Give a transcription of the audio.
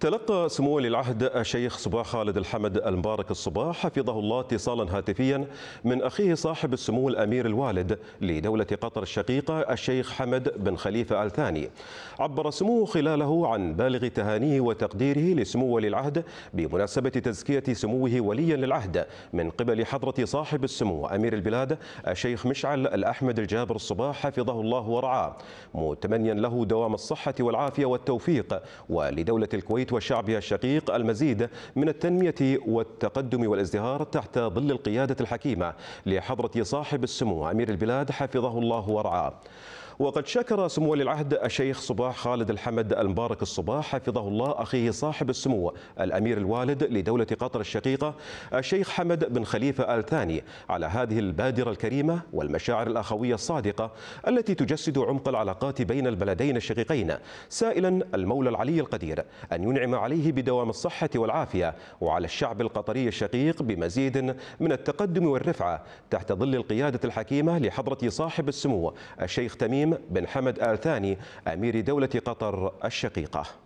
تلقى سمو ولي العهد الشيخ صباح خالد الحمد المبارك الصباح حفظه الله اتصالا هاتفيا من اخيه صاحب السمو الامير الوالد لدوله قطر الشقيقه الشيخ حمد بن خليفه ال ثاني. عبر سموه خلاله عن بالغ تهانيه وتقديره لسمو ولي العهد بمناسبه تزكيه سموه وليا للعهد من قبل حضره صاحب السمو امير البلاد الشيخ مشعل الاحمد الجابر الصباح حفظه الله ورعاه متمنيا له دوام الصحه والعافيه والتوفيق ولدوله الكويت الكويت وشعبها الشقيق المزيد من التنمية والتقدم والازدهار تحت ظل القيادة الحكيمة لحضرة صاحب السمو أمير البلاد حفظه الله ورعاه وقد شكر سمو ولي العهد الشيخ صباح خالد الحمد المبارك الصباح حفظه الله أخيه صاحب السمو الأمير الوالد لدولة قطر الشقيقة الشيخ حمد بن خليفة آل ثاني على هذه البادرة الكريمة والمشاعر الأخوية الصادقة التي تجسد عمق العلاقات بين البلدين الشقيقين سائلا المولى العلي القدير أن ونعم عليه بدوام الصحة والعافية وعلى الشعب القطري الشقيق بمزيد من التقدم والرفعة تحت ظل القيادة الحكيمة لحضرة صاحب السمو الشيخ تميم بن حمد آل ثاني أمير دولة قطر الشقيقة